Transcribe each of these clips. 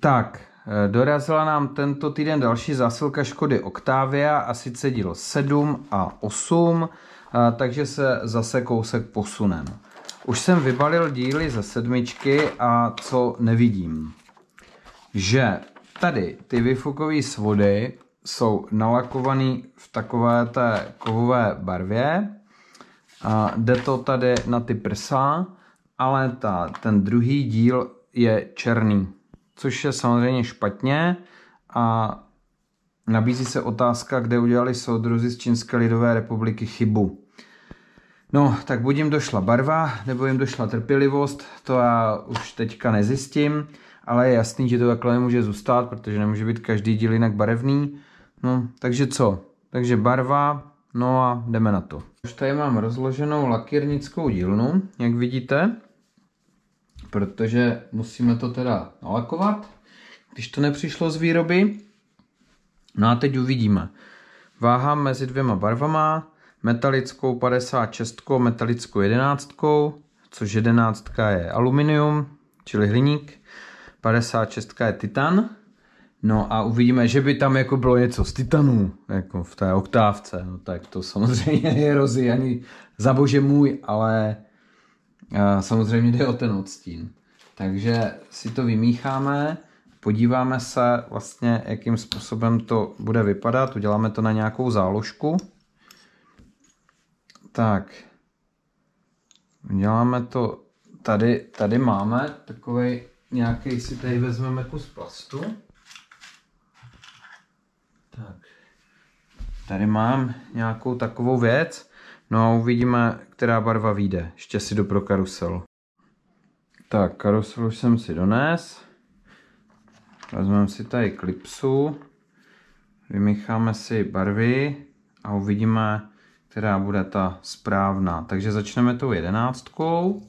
Tak, eh, dorazila nám tento týden další zásilka Škody Octavia a sice díl 7 a 8, eh, takže se zase kousek posunem. Už jsem vybalil díly ze sedmičky a co nevidím, že tady ty vyfukové svody jsou nalakované v takové té kovové barvě. A jde to tady na ty prsa, ale ta, ten druhý díl je černý což je samozřejmě špatně a nabízí se otázka, kde udělali soudruzi z Čínské lidové republiky chybu. No, tak buď jim došla barva, nebo jim došla trpělivost, to já už teďka nezjistím, ale je jasný, že to takhle nemůže zůstat, protože nemůže být každý díl jinak barevný. No, takže co? Takže barva, no a jdeme na to. Už tady mám rozloženou lakírnickou dílnu, jak vidíte protože musíme to teda nalakovat, když to nepřišlo z výroby. No a teď uvidíme. Váha mezi dvěma barvama, metalickou 56, metalickou 11, což 11 je aluminium, čili hliník, 56 je titan, No a uvidíme, že by tam jako bylo něco z titanů, jako v té oktávce, no tak to samozřejmě je rozi ani za bože můj, ale Samozřejmě jde o ten odstín. Takže si to vymícháme, podíváme se vlastně, jakým způsobem to bude vypadat. Uděláme to na nějakou záložku. Tak, uděláme to tady, tady máme takový nějaký, si tady vezmeme kus plastu. Tak, tady mám nějakou takovou věc. No a uvidíme, která barva vyjde. Ještě si jdu pro karusel. Tak, karusel už jsem si dones. Vezmeme si tady klipsu. Vymícháme si barvy a uvidíme, která bude ta správná. Takže začneme tou jedenáctkou.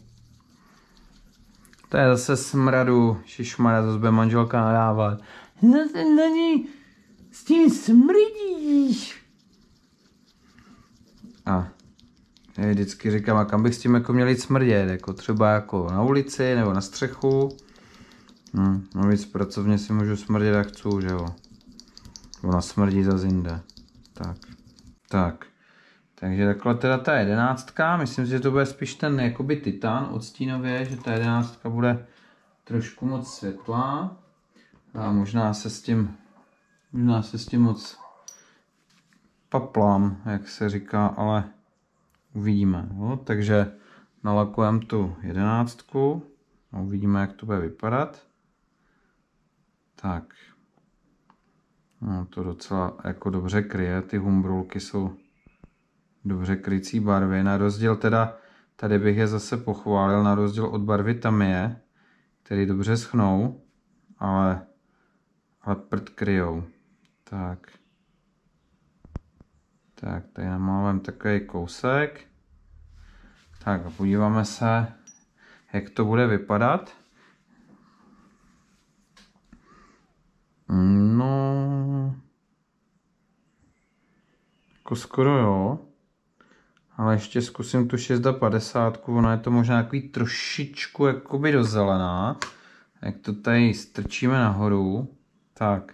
To je zase smradu, šišmara, zase bude manželka nadávat. Na, na ní s tím smrdíš. A vždycky říkám, a kam bych s tím jako měl jít smrdět, jako třeba jako na ulici nebo na střechu. Hm, no víc pracovně si můžu smrdět jak chci, že jo. Ona smrdí za zinde. Tak, tak. Takže takhle teda ta jedenáctka, myslím si, že to bude spíš ten jakoby titan odstínově, že ta jedenáctka bude trošku moc světlá a možná se s tím, možná se s tím moc paplám, jak se říká, ale uvidíme. Jo? Takže nalakujeme tu jedenáctku a uvidíme, jak to bude vypadat. Tak. No, to docela jako dobře kryje, ty humbrulky jsou dobře krycí barvy. Na rozdíl teda, tady bych je zase pochválil, na rozdíl od barvy je, který dobře schnou, ale, ale prd kryjou. Tak. Tak, tady namalujeme takový kousek. Tak a podíváme se, jak to bude vypadat. No... Jako skoro jo. Ale ještě zkusím tu 650, ona je to možná takový trošičku jakoby dozelená. Jak to tady strčíme nahoru. Tak.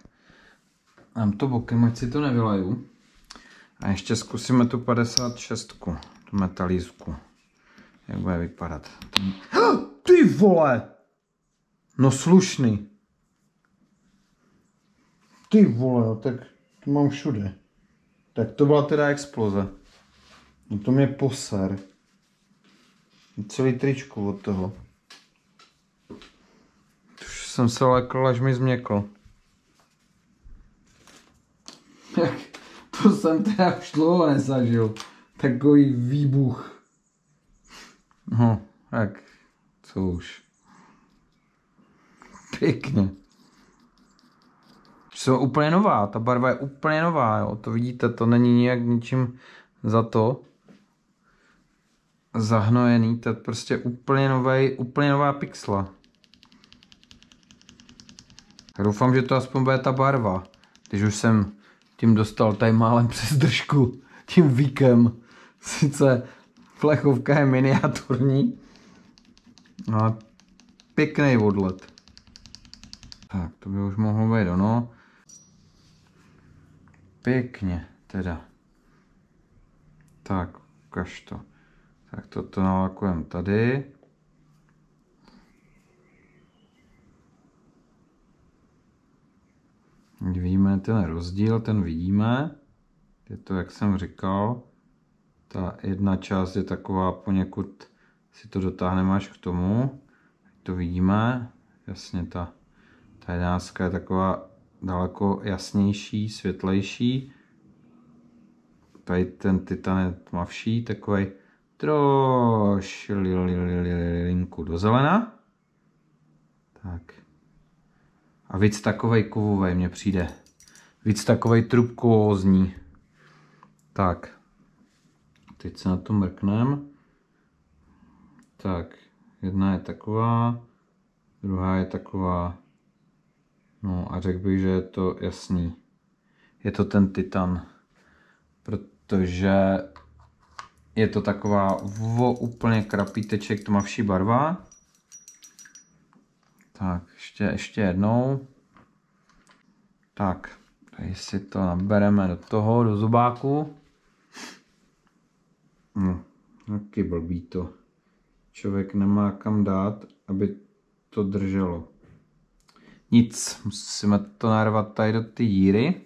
Dám to bokem, ať si to nevyleju. A ještě zkusíme tu 56, tu metalízku. Jak bude vypadat? Ty vole! No slušný. Ty vole, no tak to mám všude. Tak to byla teda exploze. No to mě poser. Celý tričku od toho. Už jsem se lekl, až mi změkl. to jsem teda už dlouho nezažil. Takový výbuch. No, tak co už. Pěkně. Jsou úplně nová, ta barva je úplně nová, jo. To vidíte, to není nijak ničím za to zahnojený, to je prostě úplně, novej, úplně nová pixla. Tak doufám, že to aspoň bude ta barva, když už jsem tím dostal tady málem přes držku, tím víkem. Sice plechovka je miniaturní. A no, pěkný odlet. Tak, to by už mohlo být ono. Pěkně, teda. Tak, ukaž to. Tak toto nalakujeme tady. Vidíme ten rozdíl, ten vidíme. Je to, jak jsem říkal. Ta jedna část je taková poněkud, si to dotáhneme až k tomu, to vidíme, jasně ta, ta jedenáctka je taková daleko jasnější, světlejší. Tady ten titan je tmavší, takový trošilinku do zelena. Tak. A víc takovej kovovej mně přijde. Víc takovej trubkovozní. Tak. Teď se na to mrknem. Tak, jedna je taková, druhá je taková. No a řekl bych, že je to jasný. Je to ten Titan. Protože je to taková vo, úplně krapíteček tmavší barva. Tak, ještě, ještě jednou. Tak, tady si to nabereme do toho, do zubáku. No, taky blbý to. Člověk nemá kam dát, aby to drželo. Nic, musíme to narvat tady do ty díry.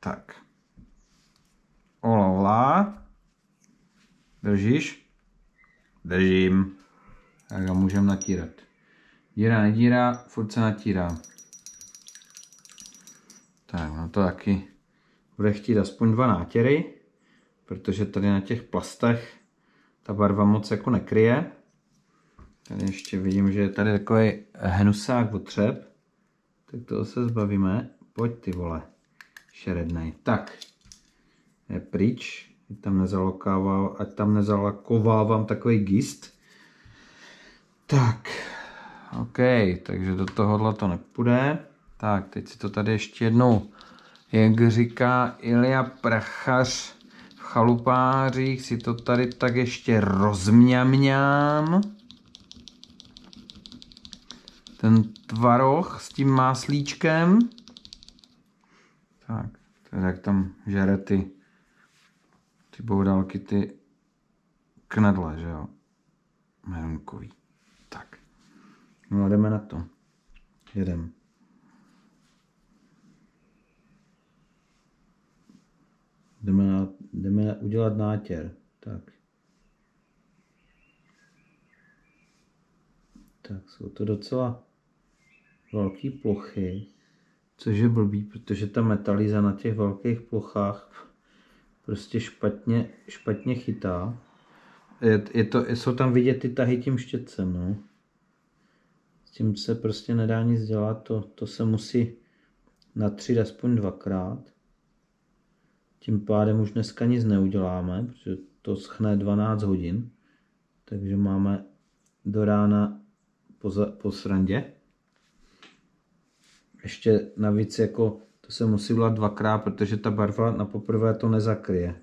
Tak. Olala. Držíš? Držím. Tak ho můžeme natírat. Díra, nedíra, furt se natírá. Tak, no to taky bude chtít aspoň dva nátěry protože tady na těch plastech ta barva moc jako nekryje. Tady ještě vidím, že je tady takový hnusák potřeb. Tak toho se zbavíme. Pojď ty vole, šerednej. Tak, je pryč. Ať tam, ať tam nezalakovávám takový gist. Tak, OK, takže do tohohle to nepůjde. Tak, teď si to tady ještě jednou, jak říká Ilia Prachař, chalupářích si to tady tak ještě rozmňamňám. Ten tvaroh s tím máslíčkem. Tak, to je jak tam žere ty, ty boudalky, ty knedle, že jo? Meronkový. Tak. No a jdeme na to. Jedeme. Jdeme, na, jdeme udělat nátěr. Tak. Tak jsou to docela velké plochy, což je blbý, protože ta metaliza na těch velkých plochách prostě špatně, špatně chytá. Je, je to, jsou tam vidět ty tahy tím štětcem, no. S tím se prostě nedá nic dělat, to, to se musí natřít aspoň dvakrát. Tím pádem už dneska nic neuděláme, protože to schne 12 hodin, takže máme do rána po, za, po srandě. Ještě navíc jako to se musí udělat dvakrát, protože ta barva na poprvé to nezakryje.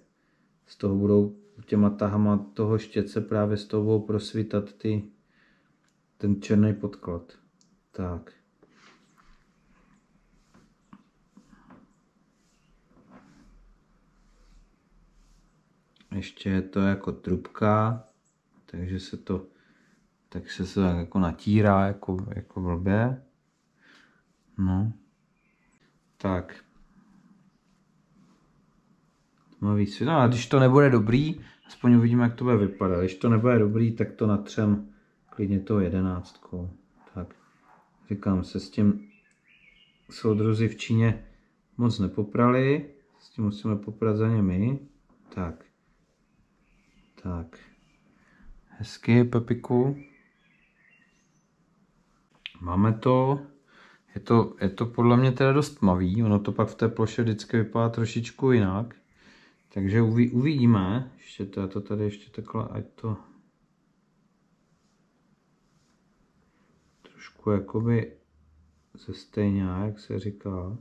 Z toho budou těma tahama toho štětce právě z toho budou prosvítat ty, ten černý podklad. Tak. ještě je to jako trubka, takže se to tak se to jako natírá jako, jako blbě. No. Tak. Tmavý no víc. No a když to nebude dobrý, aspoň uvidíme, jak to bude vypadat. Když to nebude dobrý, tak to natřem klidně to jedenáctkou. Tak. Říkám, se s tím soudruzi v Číně moc nepoprali. S tím musíme poprat za ně my. Tak. Tak, hezky, Pepiku. Máme to. Je to, je to podle mě teda dost tmavý, ono to pak v té ploše vždycky vypadá trošičku jinak. Takže uví, uvidíme, ještě to, je to tady ještě takhle, ať to trošku jakoby ze stejně, jak se říká.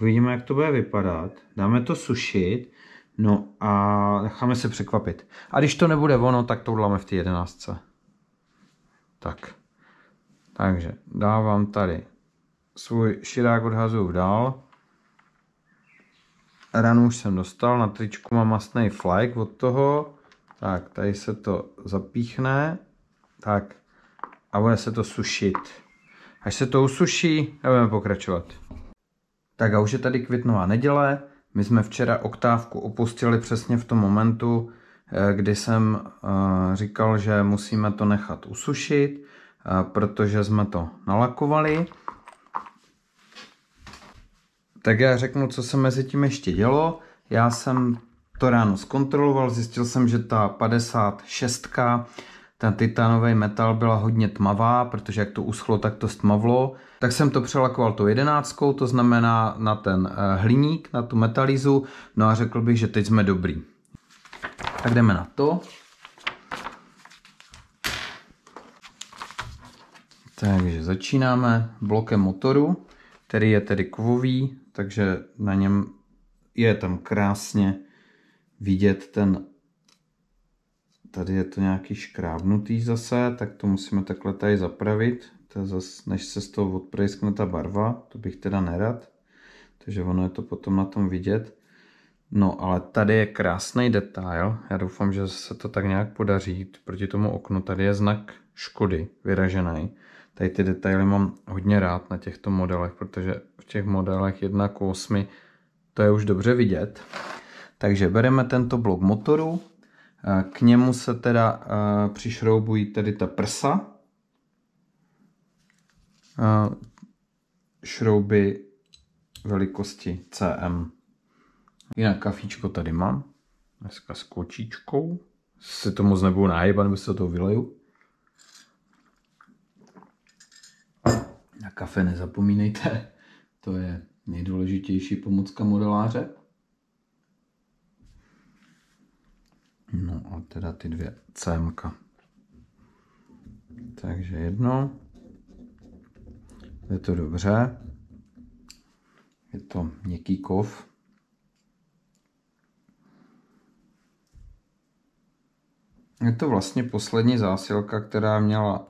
Uvidíme, jak to bude vypadat. Dáme to sušit. No a necháme se překvapit. A když to nebude ono, tak to uděláme v té jedenáctce. Tak. Takže dávám tady svůj širák v dál. Ranu už jsem dostal, na tričku mám masný flag od toho. Tak, tady se to zapíchne. Tak, a bude se to sušit. Až se to usuší, budeme pokračovat. Tak a už je tady květnová neděle. My jsme včera oktávku opustili přesně v tom momentu, eh, kdy jsem eh, říkal, že musíme to nechat usušit, eh, protože jsme to nalakovali. Tak já řeknu, co se mezi tím ještě dělo. Já jsem to ráno zkontroloval, zjistil jsem, že ta 56 ten titanový metal byla hodně tmavá, protože jak to uschlo, tak to stmavlo. Tak jsem to přelakoval tou jedenáctkou, to znamená na ten eh, hliník, na tu metalizu, no a řekl bych, že teď jsme dobrý. Tak jdeme na to. Takže začínáme blokem motoru, který je tedy kovový, takže na něm je tam krásně vidět ten Tady je to nějaký škrábnutý zase, tak to musíme takhle tady zapravit. To je zas, než se z toho odprejskne ta barva, to bych teda nerad. Takže ono je to potom na tom vidět. No ale tady je krásný detail, já doufám, že se to tak nějak podaří, proti tomu oknu tady je znak škody vyražený. Tady ty detaily mám hodně rád na těchto modelech, protože v těch modelech 1 k 8 to je už dobře vidět. Takže bereme tento blok motoru, Eh, k němu se teda eh, přišroubují tedy ta prsa, eh, šrouby velikosti CM. Jinak kafíčko tady mám, dneska s kočičkou. Se to moc nebudu najebat, nebo se to vyleju. Na kafe nezapomínejte, to je nejdůležitější pomůcka modeláře. No a teda ty dvě CMka. Takže jedno. Je to dobře. Je to měkký kov. Je to vlastně poslední zásilka, která měla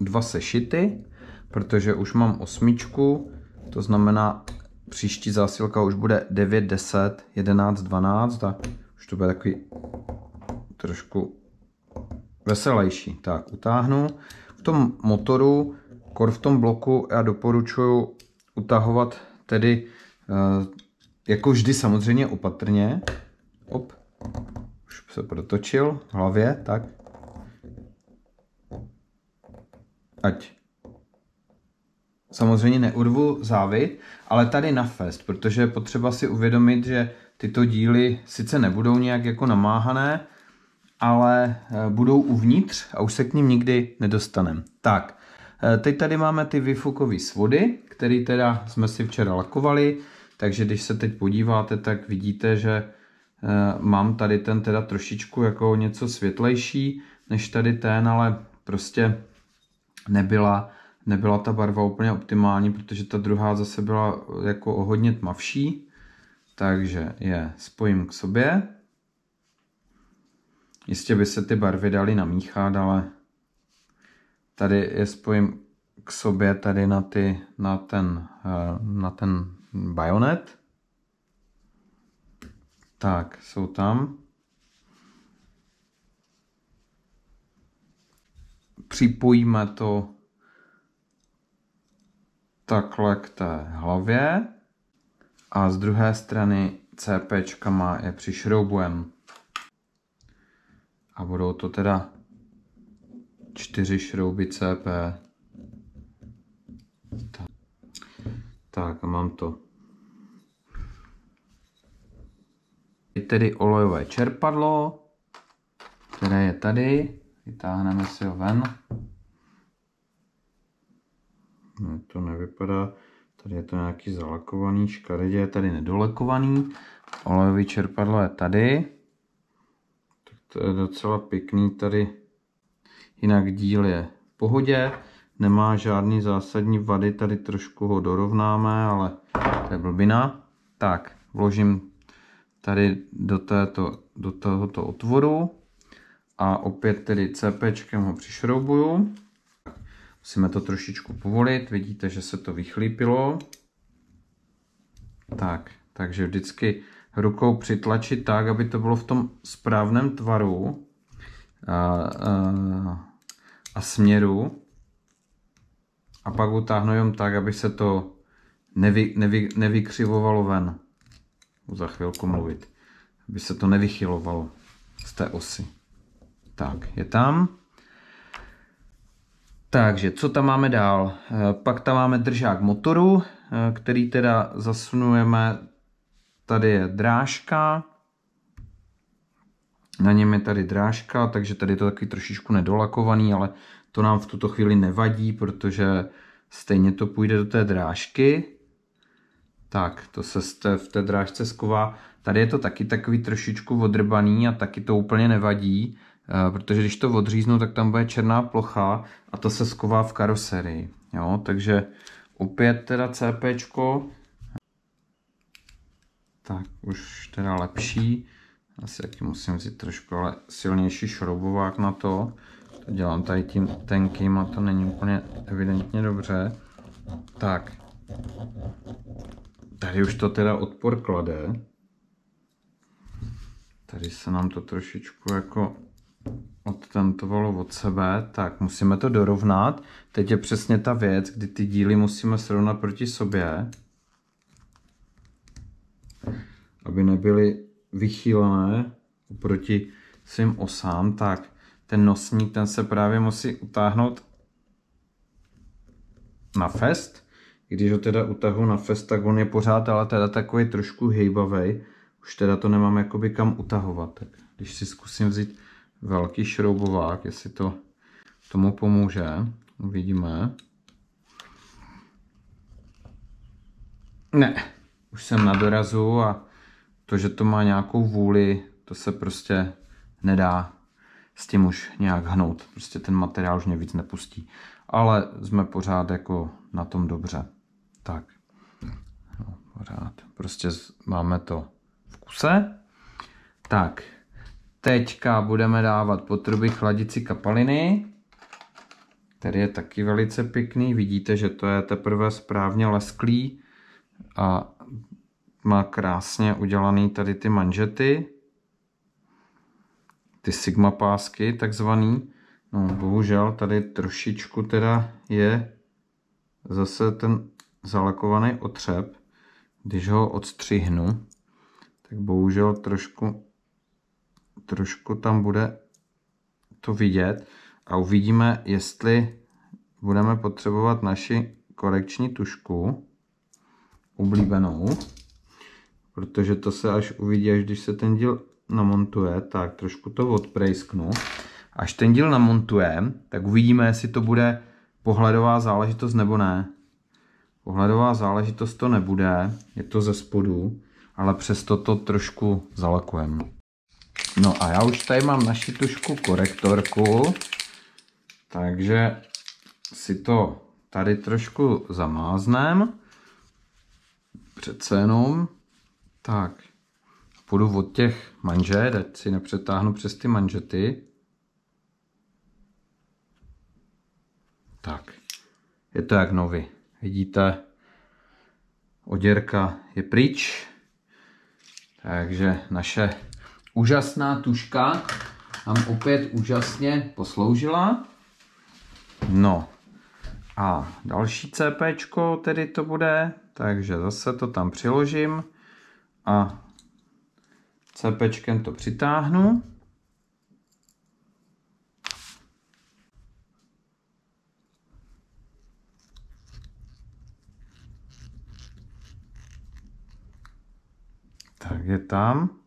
dva sešity, protože už mám osmičku, to znamená příští zásilka už bude 9, 10, 11, 12 a to bude takový trošku veselější. Tak, utáhnu. V tom motoru, kor v tom bloku, já doporučuji utahovat tedy eh, jako vždy samozřejmě opatrně. Op, už se protočil v hlavě, tak. Ať samozřejmě neurvu závit, ale tady na fest, protože je potřeba si uvědomit, že tyto díly sice nebudou nějak jako namáhané, ale eh, budou uvnitř a už se k ním nikdy nedostaneme. Tak, eh, teď tady máme ty vyfukové svody, které teda jsme si včera lakovali, takže když se teď podíváte, tak vidíte, že eh, mám tady ten teda trošičku jako něco světlejší než tady ten, ale prostě nebyla, nebyla ta barva úplně optimální, protože ta druhá zase byla jako o hodně tmavší. Takže je spojím k sobě. Jistě by se ty barvy daly namíchat, ale tady je spojím k sobě tady na, ty, na, ten, eh, na ten bajonet. Tak, jsou tam. Připojíme to takhle k té hlavě a z druhé strany CPčkama je přišroubujem. A budou to teda čtyři šrouby CP. Tak, tak a mám to. Je tedy olejové čerpadlo, které je tady. Vytáhneme si ho ven. No, to nevypadá. Tady je to nějaký zalakovaný, škaredě je tady nedolakovaný. Olejový čerpadlo je tady. Tak to je docela pěkný tady. Jinak díl je v pohodě. Nemá žádný zásadní vady, tady trošku ho dorovnáme, ale to je blbina. Tak, vložím tady do, této, do tohoto otvoru a opět tedy CPčkem ho přišroubuju. Musíme to trošičku povolit, vidíte, že se to vychlípilo. Tak, takže vždycky rukou přitlačit tak, aby to bylo v tom správném tvaru a, a, a směru. A pak utáhnu jen tak, aby se to nevy, nevy, nevykřivovalo ven. Za chvilku mluvit. Aby se to nevychylovalo z té osy. Tak, je tam. Takže, co tam máme dál? Eh, pak tam máme držák motoru, eh, který teda zasunujeme. Tady je drážka. Na něm je tady drážka, takže tady je to taky trošičku nedolakovaný, ale to nám v tuto chvíli nevadí, protože stejně to půjde do té drážky. Tak, to se v té drážce zková. Tady je to taky takový trošičku odrbaný a taky to úplně nevadí. Eh, protože když to odříznu, tak tam bude černá plocha a to se sková v karoserii. Jo, takže opět teda CPčko. Tak, už teda lepší. Asi taky musím vzít trošku ale silnější šroubovák na to. To dělám tady tím tenkým a to není úplně evidentně dobře. Tak. Tady už to teda odpor klade. Tady se nám to trošičku jako odtentovalo od sebe, tak musíme to dorovnat. Teď je přesně ta věc, kdy ty díly musíme srovnat proti sobě, aby nebyly vychýlené proti svým osám, tak ten nosník, ten se právě musí utáhnout na fest. Když ho teda utahu na fest, tak on je pořád ale teda takový trošku hejbavej. Už teda to nemám jakoby kam utahovat. Tak když si zkusím vzít velký šroubovák, jestli to tomu pomůže. Uvidíme. Ne, už jsem na dorazu a to, že to má nějakou vůli, to se prostě nedá s tím už nějak hnout. Prostě ten materiál už mě víc nepustí. Ale jsme pořád jako na tom dobře. Tak. No, pořád. Prostě máme to v kuse. Tak. Teďka budeme dávat potruby chladici kapaliny, který je taky velice pěkný. Vidíte, že to je teprve správně lesklý a má krásně udělaný tady ty manžety. Ty sigma pásky takzvaný. No bohužel tady trošičku teda je zase ten zalakovaný otřep. Když ho odstřihnu, tak bohužel trošku trošku tam bude to vidět a uvidíme, jestli budeme potřebovat naši korekční tušku oblíbenou, protože to se až uvidí, až když se ten díl namontuje, tak trošku to odprejsknu. Až ten díl namontujeme, tak uvidíme, jestli to bude pohledová záležitost nebo ne. Pohledová záležitost to nebude, je to ze spodu, ale přesto to trošku zalakujeme. No a já už tady mám naši tušku korektorku, takže si to tady trošku zamáznem. Přece jenom. Tak, půjdu od těch manžet, ať si nepřetáhnu přes ty manžety. Tak, je to jak nový. Vidíte, oděrka je pryč, takže naše úžasná tuška nám opět úžasně posloužila. No a další CP tedy to bude, takže zase to tam přiložím a CP to přitáhnu. Tak je tam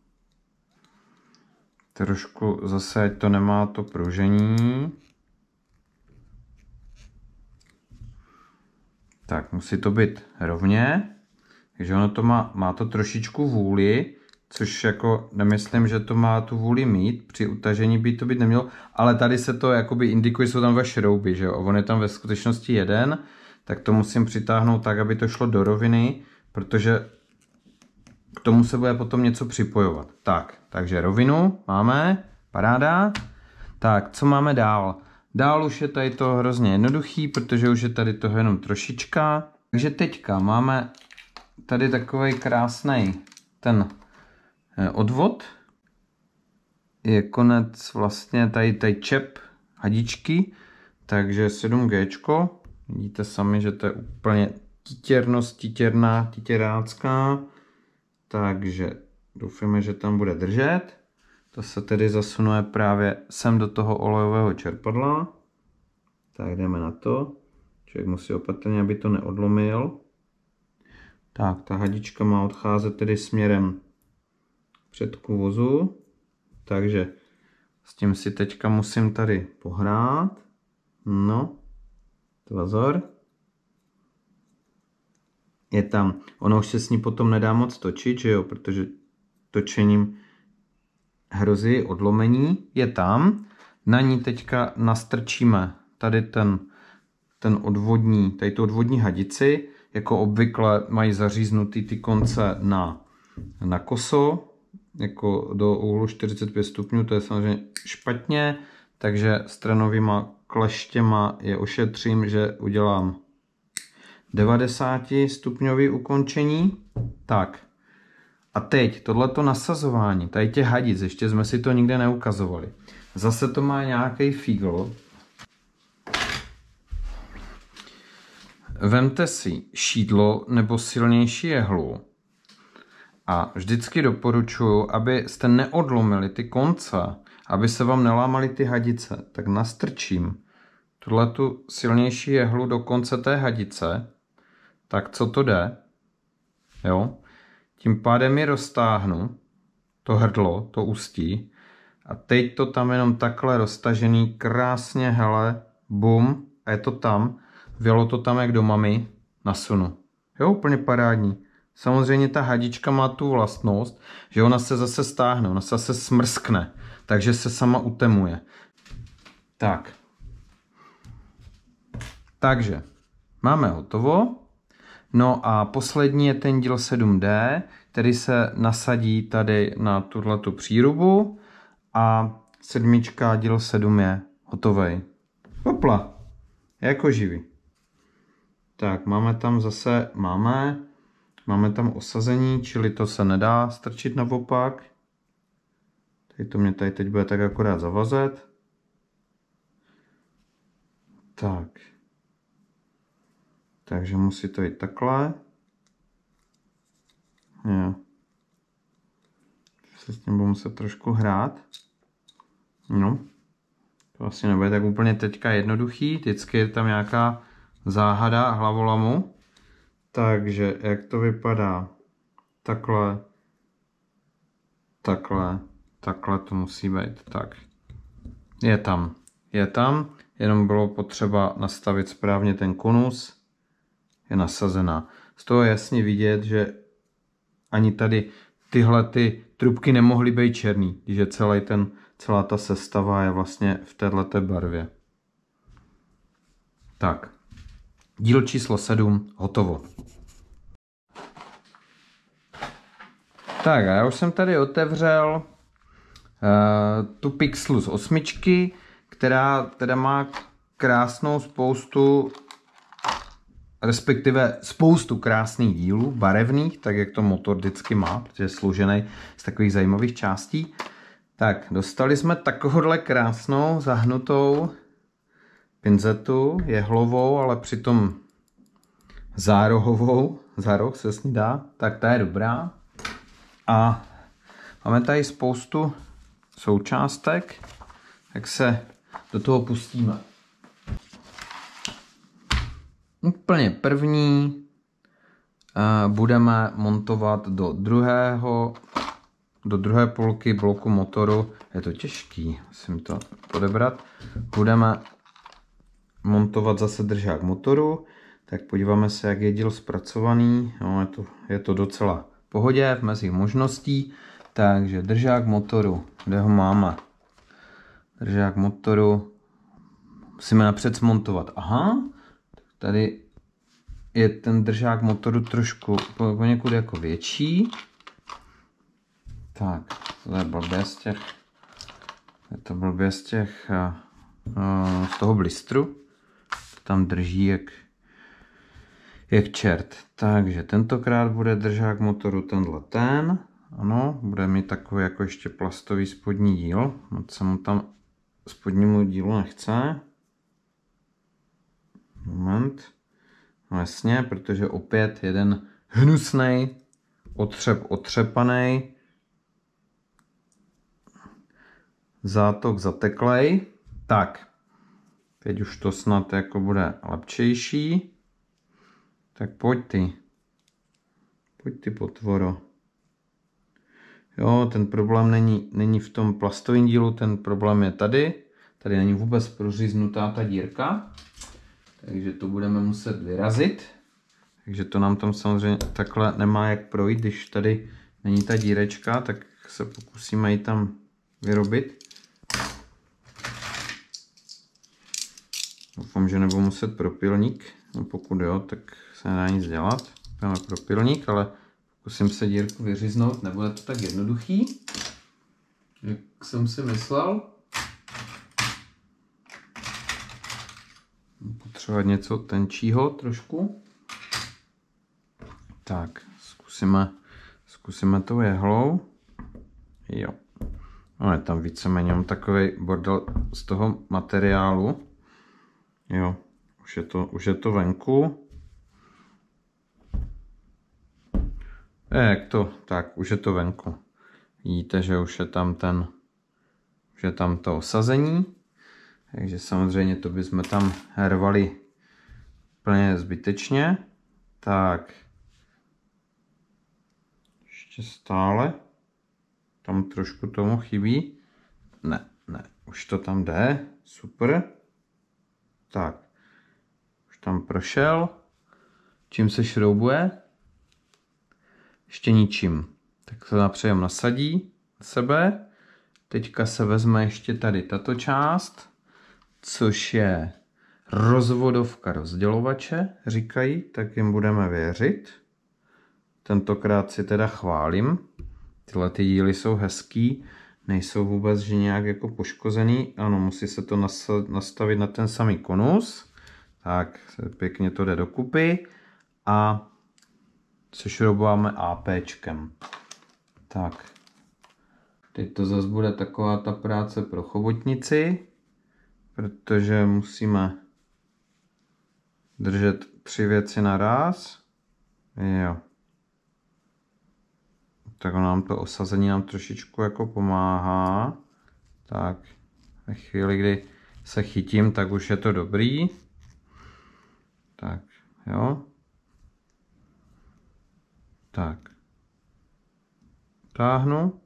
trošku zase, ať to nemá to pružení. Tak, musí to být rovně. Takže ono to má, má to trošičku vůli, což jako nemyslím, že to má tu vůli mít, při utažení by to být nemělo, ale tady se to jakoby indikuje, jsou tam dva šrouby, že jo, on je tam ve skutečnosti jeden, tak to musím přitáhnout tak, aby to šlo do roviny, protože k tomu se bude potom něco připojovat. Tak, takže rovinu máme, paráda. Tak, co máme dál? Dál už je tady to hrozně jednoduchý, protože už je tady toho jenom trošička. Takže teďka máme tady takový krásný ten eh, odvod. Je konec vlastně tady, tady čep hadičky, takže 7G. Vidíte sami, že to je úplně titěrnost, titěrná, titěrácká. Takže doufáme, že tam bude držet. To se tedy zasunuje právě sem do toho olejového čerpadla. Tak jdeme na to. Člověk musí opatrně, aby to neodlomil. Tak, ta hadička má odcházet tedy směrem předku vozu. Takže s tím si teďka musím tady pohrát. No, to vazor je tam. Ono už se s ní potom nedá moc točit, že jo, protože točením hrozí odlomení, je tam. Na ní teďka nastrčíme tady ten, ten odvodní, tady tu odvodní hadici. Jako obvykle mají zaříznutý ty konce na, na koso, jako do úhlu 45 stupňů, to je samozřejmě špatně, takže stranovýma kleštěma je ošetřím, že udělám 90 stupňový ukončení. Tak. A teď tohleto nasazování, tady tě hadic, ještě jsme si to nikde neukazovali. Zase to má nějaký fígl. Vemte si šídlo nebo silnější jehlu a vždycky doporučuju, abyste neodlomili ty konce, aby se vám nelámaly ty hadice, tak nastrčím tuhle tu silnější jehlu do konce té hadice tak co to jde? Jo? Tím pádem mi roztáhnu, to hrdlo, to ústí, a teď to tam jenom takhle roztažený, krásně, hele, bum, a je to tam, vělo to tam jak do mamy, nasunu. Jo, úplně parádní. Samozřejmě ta hadička má tu vlastnost, že ona se zase stáhne, ona se zase smrskne, takže se sama utemuje. Tak. Takže, máme hotovo. No a poslední je ten díl 7D, který se nasadí tady na tuhle tu přírubu a sedmička díl 7 je hotovej. Hopla, jako živý. Tak, máme tam zase, máme, máme tam osazení, čili to se nedá strčit na Tady to mě tady teď bude tak akorát zavazet. Tak. Takže musí to jít takhle. Jo. Se s tím budu muset trošku hrát. No. To asi vlastně nebude tak úplně teďka jednoduchý. Vždycky je tam nějaká záhada hlavolamu. Takže jak to vypadá? Takhle. Takhle. Takhle to musí být. Tak. Je tam. Je tam. Jenom bylo potřeba nastavit správně ten konus je nasazená. Z toho je jasně vidět, že ani tady tyhle ty trubky nemohly být černý, když je celý ten, celá ta sestava je vlastně v této barvě. Tak, díl číslo 7, hotovo. Tak a já už jsem tady otevřel uh, tu Pixlu z osmičky, která teda má krásnou spoustu respektive spoustu krásných dílů, barevných, tak jak to motor vždycky má, protože je složený z takových zajímavých částí. Tak, dostali jsme takovouhle krásnou zahnutou pinzetu, jehlovou, ale přitom zárohovou, zároh se s ní dá, tak ta je dobrá. A máme tady spoustu součástek, tak se do toho pustíme. Úplně první eh, budeme montovat do druhého do druhé polky bloku motoru, je to těžký, musím to podebrat, budeme montovat zase držák motoru, tak podíváme se, jak je díl zpracovaný, no, je, to, je to docela v pohodě, v mezích možností, takže držák motoru, kde ho máme, držák motoru, musíme napřed smontovat, aha, Tady je ten držák motoru trošku poněkud jako větší. Tak, to je blbě z těch, je to blbě z těch, uh, z toho blistru. tam drží jak, jak čert. Takže tentokrát bude držák motoru tenhle ten. Ano, bude mít takový jako ještě plastový spodní díl. Moc se mu tam spodnímu dílu nechce. Moment. vlastně, protože opět jeden hnusný otřep otřepaný. Zátok zateklej. Tak, teď už to snad jako bude lepčejší. Tak pojď ty. Pojď ty potvoro. Jo, ten problém není, není v tom plastovém dílu, ten problém je tady. Tady není vůbec proříznutá ta dírka. Takže to budeme muset vyrazit. Takže to nám tam samozřejmě takhle nemá jak projít, když tady není ta dírečka, tak se pokusíme ji tam vyrobit. Doufám, že nebudu muset propilník, no pokud jo, tak se nedá nic dělat. Máme propilník, ale pokusím se dírku vyříznout, nebude to tak jednoduchý, jak jsem si myslel. třeba něco tenčího trošku. Tak, zkusíme, zkusíme tou jehlou. Jo. No je tam víceméně takový bordel z toho materiálu. Jo, už je to, už je to venku. Je, eh, jak to, tak už je to venku. Vidíte, že už je tam ten, že tam to osazení. Takže samozřejmě to bychom tam hervali plně zbytečně. Tak. Ještě stále. Tam trošku tomu chybí. Ne, ne, už to tam jde. Super. Tak. Už tam prošel. Čím se šroubuje? Ještě ničím. Tak se napřejem nasadí sebe. Teďka se vezme ještě tady tato část což je rozvodovka rozdělovače, říkají, tak jim budeme věřit. Tentokrát si teda chválím. Tyhle ty díly jsou hezký, nejsou vůbec že nějak jako poškozený. Ano, musí se to nastavit na ten samý konus. Tak pěkně to jde dokupy a sešroubáme APčkem. Tak, teď to zase bude taková ta práce pro chobotnici protože musíme držet tři věci naraz. Jo. Tak nám to osazení nám trošičku jako pomáhá. Tak ve chvíli, kdy se chytím, tak už je to dobrý. Tak, jo. Tak. Táhnu.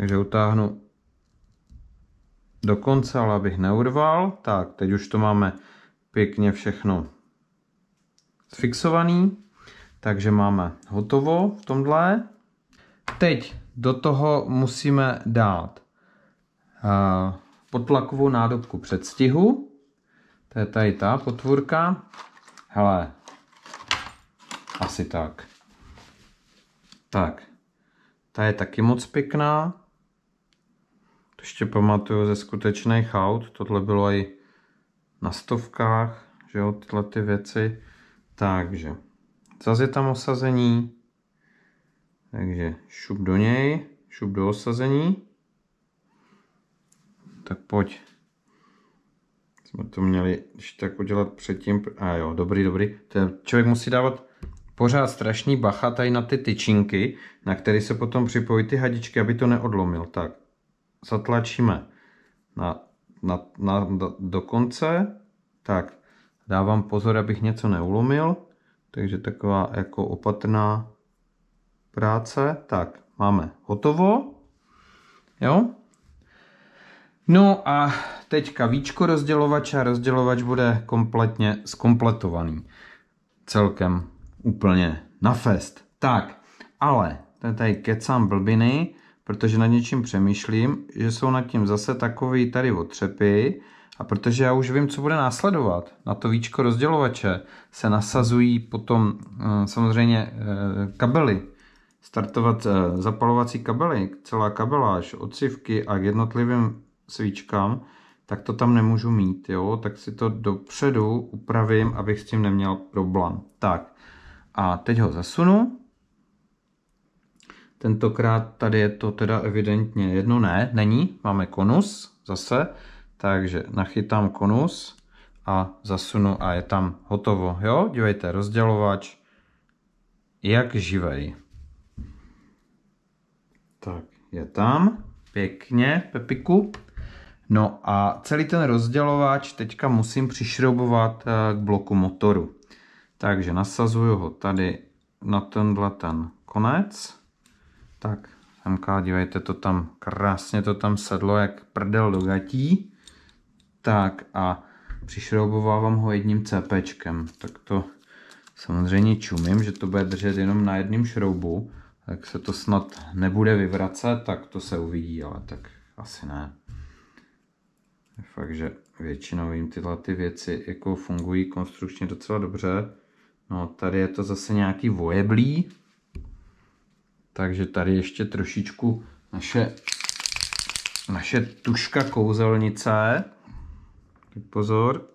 Takže utáhnu do konce, ale abych neurval. Tak, teď už to máme pěkně všechno fixovaný. Takže máme hotovo v tomhle. Teď do toho musíme dát eh, potlakovou nádobku předstihu. To je tady ta potvůrka. Hele, asi tak. Tak, ta je taky moc pěkná. To ještě pamatuju ze skutečných aut, tohle bylo i na stovkách, že jo, tyhle ty věci. Takže, zase je tam osazení, takže šup do něj, šup do osazení. Tak pojď. Jsme to měli ještě tak udělat předtím. A jo, dobrý, dobrý. Ten člověk musí dávat pořád strašný bacha tady na ty tyčinky, na které se potom připojí ty hadičky, aby to neodlomil. Tak, zatlačíme na, na, na, do konce. Tak, dávám pozor, abych něco neulomil. Takže taková jako opatrná práce. Tak, máme hotovo. Jo? No a teďka víčko rozdělovače a rozdělovač bude kompletně zkompletovaný. Celkem úplně na fest. Tak, ale tady kecám blbiny protože nad něčím přemýšlím, že jsou nad tím zase takový tady otřepy a protože já už vím, co bude následovat. Na to víčko rozdělovače se nasazují potom eh, samozřejmě eh, kabely, startovat eh, zapalovací kabely, celá kabeláž, odsivky a k jednotlivým svíčkám, tak to tam nemůžu mít, jo? tak si to dopředu upravím, abych s tím neměl problém. Tak a teď ho zasunu Tentokrát tady je to teda evidentně jedno, ne, není, máme konus zase, takže nachytám konus a zasunu a je tam hotovo, jo, dívejte, rozdělovač, jak živej. Tak, je tam, pěkně, Pepiku. No a celý ten rozdělovač teďka musím přišroubovat eh, k bloku motoru. Takže nasazuju ho tady na tenhle ten konec. Tak, MK, dívejte to tam, krásně to tam sedlo jak prdel do gatí. Tak a přišroubovávám ho jedním CPčkem. Tak to samozřejmě čumím, že to bude držet jenom na jedním šroubu. Tak se to snad nebude vyvracet, tak to se uvidí, ale tak asi ne. Fakt, že většinou jim tyhle ty věci jako fungují konstrukčně docela dobře. No tady je to zase nějaký vojeblý, takže tady ještě trošičku naše, naše tuška kouzelnice. Tak pozor.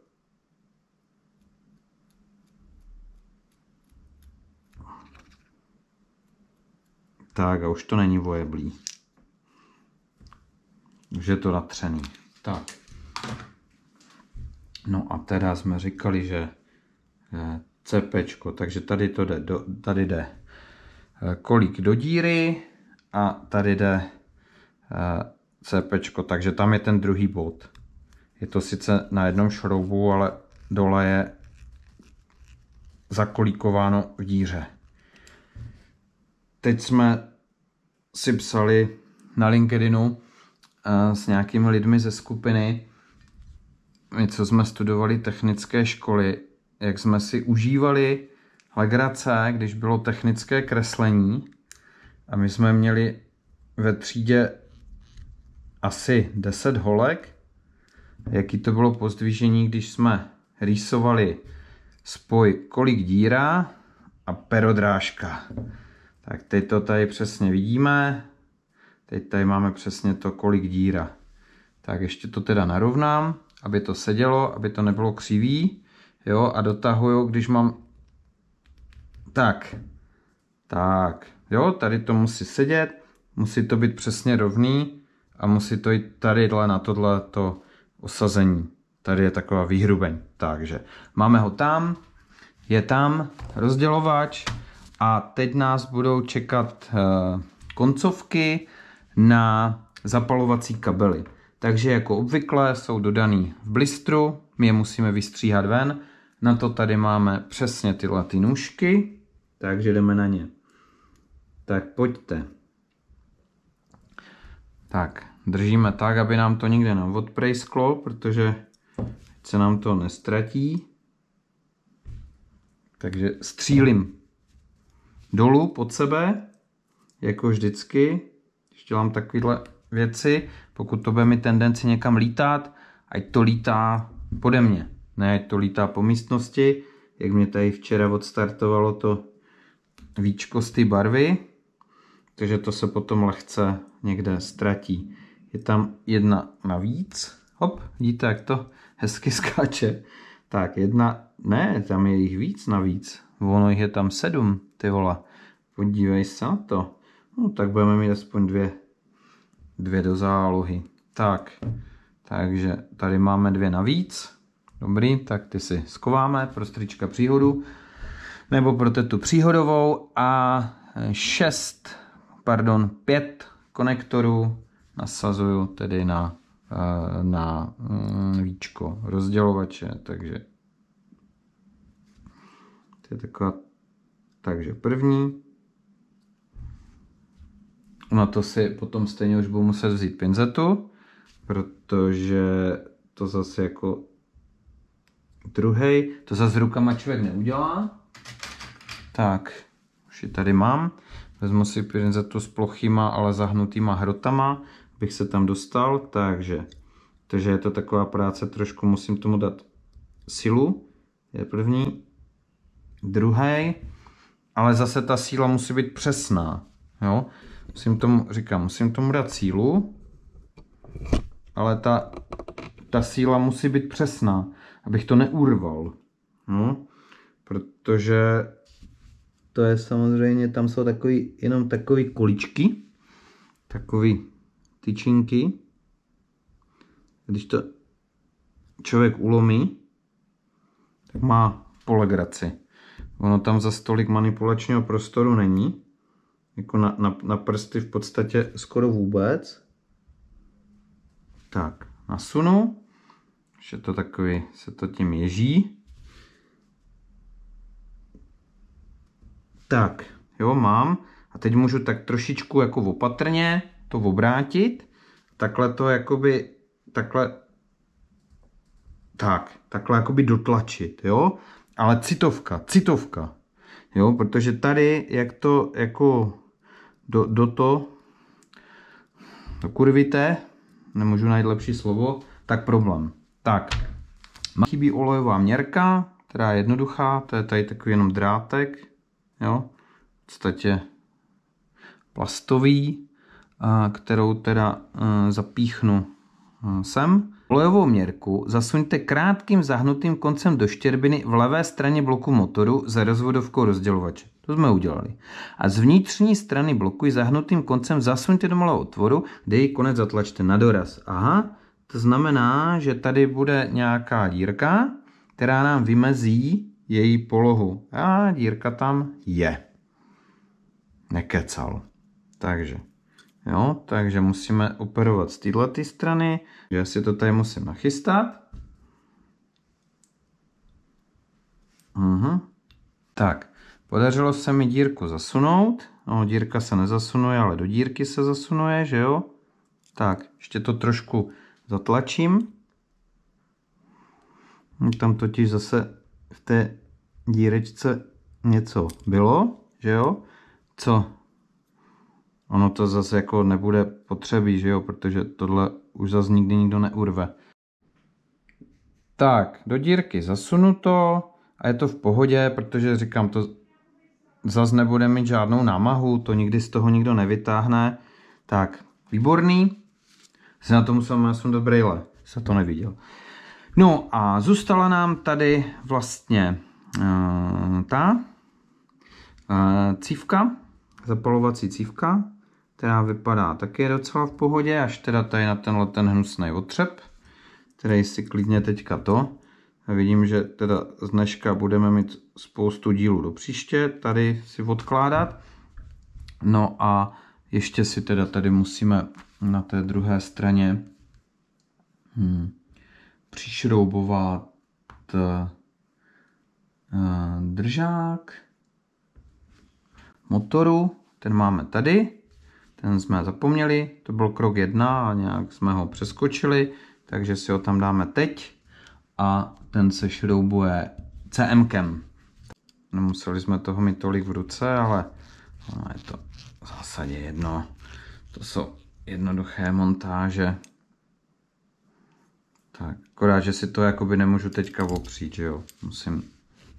Tak a už to není vojeblý. Už je to natřený. Tak. No a teda jsme říkali, že eh, CP, takže tady to jde, do, tady jde Eh, kolík do díry a tady jde eh, CP, takže tam je ten druhý bod. Je to sice na jednom šroubu, ale dole je zakolíkováno v díře. Teď jsme si psali na LinkedInu eh, s nějakými lidmi ze skupiny, my, co jsme studovali technické školy, jak jsme si užívali legrace, když bylo technické kreslení a my jsme měli ve třídě asi 10 holek, jaký to bylo pozdvižení, když jsme rýsovali spoj kolik díra a perodrážka. Tak teď to tady přesně vidíme. Teď tady máme přesně to, kolik díra. Tak ještě to teda narovnám, aby to sedělo, aby to nebylo křivý. Jo, a dotahuju, když mám tak, tak, jo, tady to musí sedět, musí to být přesně rovný a musí to jít tady na tohle to osazení. Tady je taková výhrubeň, takže máme ho tam, je tam rozdělovač a teď nás budou čekat eh, koncovky na zapalovací kabely. Takže jako obvykle jsou dodaný v blistru, my je musíme vystříhat ven. Na to tady máme přesně tyhle ty nůžky, takže jdeme na ně. Tak pojďte. Tak, držíme tak, aby nám to nikde neodprejsklo, protože se nám to nestratí. Takže střílím dolů pod sebe, jako vždycky. Když dělám takovéhle věci, pokud to bude mi tendenci někam lítat, ať to lítá pode mě, ne ať to lítá po místnosti, jak mě tady včera odstartovalo to víčkosty barvy, takže to se potom lehce někde ztratí. Je tam jedna navíc. Hop, vidíte, jak to hezky skáče. Tak, jedna, ne, tam je jich víc navíc. Ono jich je tam sedm, ty vola. Podívej se na to. No, tak budeme mít aspoň dvě, dvě do zálohy. Tak, takže tady máme dvě navíc. Dobrý, tak ty si skováme pro strička příhodu nebo pro tu příhodovou a 6, eh, pardon, 5 konektorů nasazuju tedy na, eh, na mm, víčko rozdělovače, takže to je taková, takže první, na no to si potom stejně už budu muset vzít pinzetu, protože to zase jako druhý, to zase rukama člověk neudělá, tak, už ji tady mám. Vezmu si pinzetu s plochýma, ale zahnutýma hrotama, abych se tam dostal, takže, takže je to taková práce, trošku musím tomu dát silu, je první, druhý, ale zase ta síla musí být přesná, jo, musím tomu, říkám, musím tomu dát sílu, ale ta, ta síla musí být přesná, abych to neurval, no, protože to je samozřejmě, tam jsou takový, jenom takový kuličky, takový tyčinky. Když to člověk ulomí, tak má polegraci. Ono tam za stolik manipulačního prostoru není. Jako na, na, na prsty v podstatě skoro vůbec. Tak, nasunu. že to takový, se to tím ježí. Tak, jo, mám. A teď můžu tak trošičku jako opatrně to obrátit. Takhle to jakoby, takhle, tak, takhle jakoby dotlačit, jo. Ale citovka, citovka, jo, protože tady, jak to jako do, do to, do kurvité, nemůžu najít lepší slovo, tak problém. Tak, chybí olejová měrka, která je jednoduchá, to je tady takový jenom drátek, jo, v podstatě plastový, kterou teda e, zapíchnu e, sem. Olejovou měrku zasuňte krátkým zahnutým koncem do štěrbiny v levé straně bloku motoru za rozvodovkou rozdělovače. To jsme udělali. A z vnitřní strany bloku i zahnutým koncem zasuňte do malého otvoru, kde ji konec zatlačte na doraz. Aha, to znamená, že tady bude nějaká dírka, která nám vymezí její polohu. A dírka tam je. Nekecal. Takže, jo, takže musíme operovat z této tý strany. Já si to tady musím nachystat. Uhum. Tak, podařilo se mi dírku zasunout. No, dírka se nezasunuje, ale do dírky se zasunuje, že jo? Tak, ještě to trošku zatlačím. Tam totiž zase v té dírečce něco bylo, že jo? Co? Ono to zase jako nebude potřebí, že jo? Protože tohle už zase nikdy nikdo neurve. Tak, do dírky zasunuto a je to v pohodě, protože říkám, to zase nebude mít žádnou námahu, to nikdy z toho nikdo nevytáhne. Tak, výborný. Se na to musel dobrý, ale se to neviděl. No a zůstala nám tady vlastně uh, ta uh, cívka, zapalovací cívka, která vypadá taky docela v pohodě, až teda tady na tenhle ten hnusný otřep, který si klidně teďka to. A vidím, že teda z dneška budeme mít spoustu dílů do příště, tady si odkládat. No a ještě si teda tady musíme na té druhé straně hmm, přišroubovat eh, držák motoru, ten máme tady, ten jsme zapomněli, to byl krok jedna a nějak jsme ho přeskočili, takže si ho tam dáme teď a ten se šroubuje CMkem. Nemuseli jsme toho mít tolik v ruce, ale je to v zásadě jedno. To jsou jednoduché montáže. Tak, akorát, že si to jakoby nemůžu teďka opřít, že jo. Musím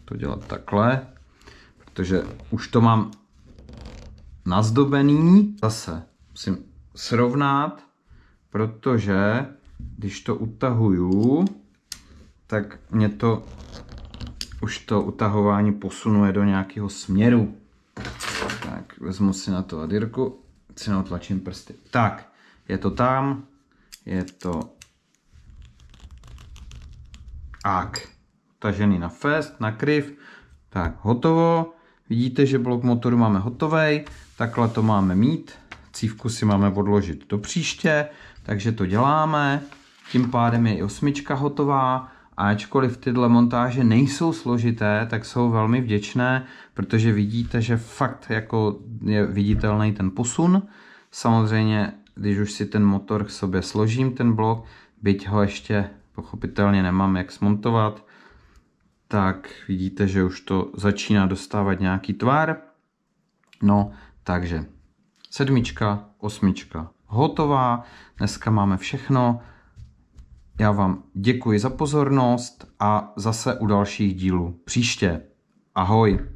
to dělat takhle, protože už to mám nazdobený. Zase musím srovnat, protože když to utahuju, tak mě to už to utahování posunuje do nějakého směru. Tak, vezmu si na to adirku, si tlačím prsty. Tak, je to tam, je to tak, Tažený na fest, na kryv. Tak, hotovo. Vidíte, že blok motoru máme hotový. Takhle to máme mít. Cívku si máme odložit do příště, takže to děláme. Tím pádem je i osmička hotová. A ačkoliv tyhle montáže nejsou složité, tak jsou velmi vděčné, protože vidíte, že fakt jako je viditelný ten posun. Samozřejmě, když už si ten motor k sobě složím, ten blok, byť ho ještě pochopitelně nemám jak smontovat, tak vidíte, že už to začíná dostávat nějaký tvar. No, takže sedmička, osmička hotová. Dneska máme všechno. Já vám děkuji za pozornost a zase u dalších dílů příště. Ahoj!